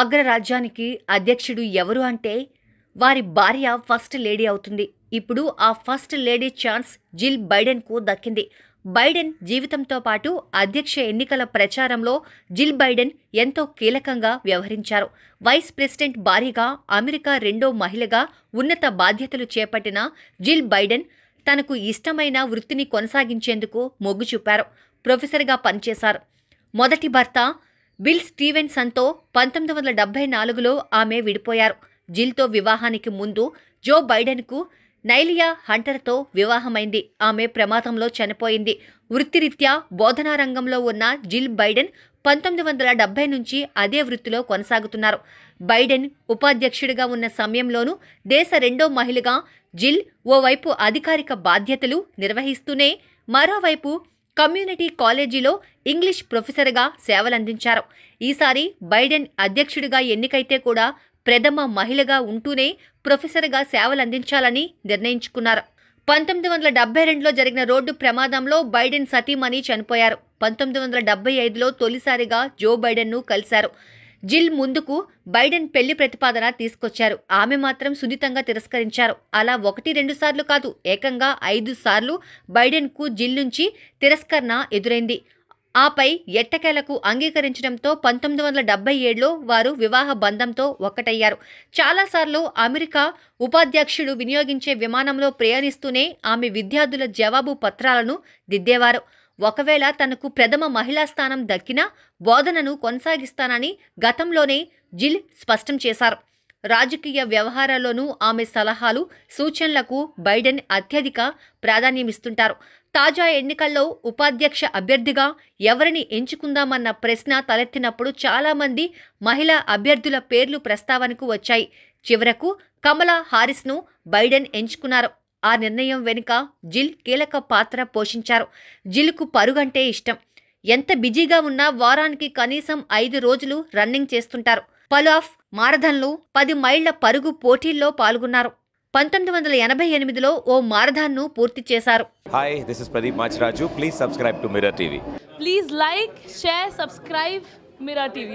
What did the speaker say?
అగ్రరాజ్యానికి అధ్యక్షుడు ఎవరు అంటే వారి భార్య ఫస్ట్ లేడీ అవుతుంది ఇప్పుడు ఆ ఫస్ట్ లేడీ ఛాన్స్ జిల్ బైడెన్కు దక్కింది బైడెన్ జీవితంతో పాటు అధ్యక్ష ఎన్నికల ప్రచారంలో జిల్ బైడెన్ ఎంతో కీలకంగా వ్యవహరించారు వైస్ ప్రెసిడెంట్ భారీగా అమెరికా రెండో మహిళగా ఉన్నత బాధ్యతలు చేపట్టిన జిల్ బైడెన్ తనకు ఇష్టమైన వృత్తిని కొనసాగించేందుకు మొగ్గు చూపారు ప్రొఫెసర్గా పనిచేశారు మొదటి భర్త బిల్ స్టీవెన్సన్తో పంతొమ్మిది వందల డెబ్బై నాలుగులో ఆమె విడిపోయారు జిల్తో వివాహానికి ముందు జో బైడెన్కు నైలియా హంటర్తో వివాహమైంది ఆమె ప్రమాదంలో చనిపోయింది వృత్తిరీత్యా బోధనా రంగంలో ఉన్న జిల్ బైడెన్ పంతొమ్మిది వందల డెబ్బై నుంచి అదే వృత్తిలో కొనసాగుతున్నారు బైడెన్ ఉపాధ్యక్షుడిగా ఉన్న సమయంలోనూ దేశ రెండో మహిళగా జిల్ ఓవైపు అధికారిక బాధ్యతలు నిర్వహిస్తూనే మరోవైపు కమ్యూనిటీ కాలేజీలో ఇంగ్లీష్ ప్రొఫెసర్గా సేవలందించారు ఈసారి బైడెన్ అధ్యక్షుడిగా ఎన్నికైతే కూడా ప్రథమ మహిళగా ఉంటూనే ప్రొఫెసర్గా సేవలందించాలని నిర్ణయించుకున్నారు పంతొమ్మిది వందల డెబ్బై రెండులో జరిగిన రోడ్డు ప్రమాదంలో బైడెన్ సతీమణి చనిపోయారు పంతొమ్మిది వందల డెబ్బై ఐదులో తొలిసారిగా జో బైడెన్ను కలిశారు జిల్ ముందుకు బైడెన్ పెళ్లి ప్రతిపాదన తీసుకొచ్చారు ఆమె మాత్రం సున్నితంగా తిరస్కరించారు అలా ఒకటి రెండు సార్లు కాదు ఏకంగా ఐదు సార్లు బైడెన్కు జిల్ నుంచి తిరస్కరణ ఎదురైంది ఆపై ఎట్టకేలకు అంగీకరించడంతో పంతొమ్మిది వందల డెబ్బై ఏడులో వారు వివాహ బంధంతో ఒకటయ్యారు చాలాసార్లు అమెరికా ఉపాధ్యక్షుడు వినియోగించే విమానంలో ప్రయాణిస్తూనే ఆమె విద్యార్థుల జవాబు పత్రాలను దిద్దేవారు ఒకవేళ తనకు ప్రథమ మహిళా స్థానం దక్కినా బోధనను కొనసాగిస్తానని గతంలోనే జిల్ స్పష్టం చేశారు రాజకీయ వ్యవహారాల్లోనూ ఆమె సలహాలు సూచనలకు బైడెన్ అత్యధిక ప్రాధాన్యమిస్తుంటారు తాజా ఎన్నికల్లో ఉపాధ్యక్ష అభ్యర్థిగా ఎవరిని ఎంచుకుందామన్న ప్రశ్న తలెత్తినప్పుడు చాలామంది మహిళా అభ్యర్థుల పేర్లు ప్రస్తావనకు వచ్చాయి చివరకు కమలా హారిస్ను బైడెన్ ఎంచుకున్నారు ఆ నిర్ణయం వెనుక జిల్ కీలక పాత్ర పోషించారు జిల్కు పరుగంటే ఇష్టం ఎంత బిజీగా ఉన్నా వారానికి కనీసం ఐదు రోజులు రన్నింగ్ చేస్తుంటారు పలు ఆఫ్ మారథాన్లో పది మైళ్ల పరుగు పోటీల్లో పాల్గొన్నారు పంతొమ్మిది వందల ఎనభై ఎనిమిదిలో ఓ మారథాన్ను పూర్తి చేశారు hi this is Pradeep Machiraju please subscribe to Mirror TV please like share subscribe Mirror TV